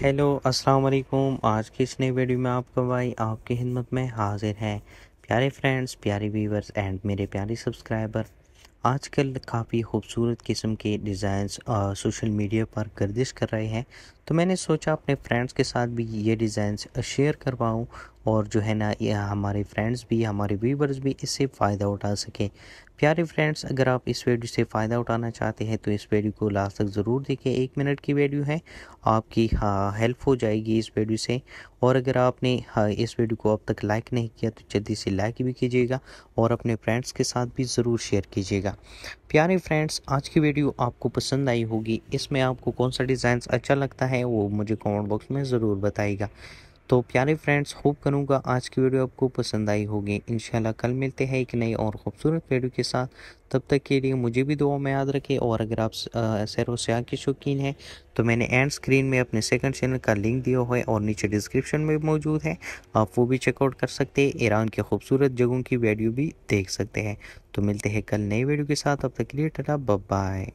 hello अस्सलाम वालेकुम आज की इस नई वीडियो में आपका भाई आपकी हिम्मत में हाजिर है प्यारे फ्रेंड्स प्यारे व्यूवर्स एंड मेरे प्यारे सब्सक्राइबर आजकल काफ़ी खूबसूरत किस्म के डिज़ाइंस सोशल मीडिया पर गर्दिश कर रहे हैं तो मैंने सोचा अपने फ्रेंड्स के साथ भी ये डिज़ाइंस शेयर करवाऊँ और जो है ना यह हमारे फ्रेंड्स भी हमारे व्यूवर्स भी इससे फ़ायदा उठा सकें प्यारे फ्रेंड्स अगर आप इस वीडियो से फ़ायदा उठाना चाहते हैं तो इस वीडियो को लास्ट तक ज़रूर देखें एक मिनट की वीडियो है आपकी हाँ हेल्प हो जाएगी इस वीडियो से और अगर आपने हाँ, इस वीडियो को अब तक लाइक नहीं किया तो जल्दी से लाइक भी कीजिएगा और अपने फ्रेंड्स के साथ भी ज़रूर शेयर कीजिएगा प्यारे फ्रेंड्स आज की वीडियो आपको पसंद आई होगी इसमें आपको कौन सा डिज़ाइन अच्छा लगता है वो मुझे कॉमेंट बॉक्स में ज़रूर बताएगा तो प्यारे फ्रेंड्स होप करूँगा आज की वीडियो आपको पसंद आई होगी इन कल मिलते हैं एक नई और ख़ूबसूरत वीडियो के साथ तब तक के लिए मुझे भी दुआ में याद रखें और अगर आप सैर सयाह के शौकीन हैं तो मैंने एंड स्क्रीन में अपने सेकंड चैनल का लिंक दिया हुआ है और नीचे डिस्क्रिप्शन में मौजूद है आप वो भी चेकआउट कर सकते हैं ईरान के खूबसूरत जगहों की वीडियो भी देख सकते हैं तो मिलते हैं कल नई वीडियो के साथ अब तक के लिए बब बाय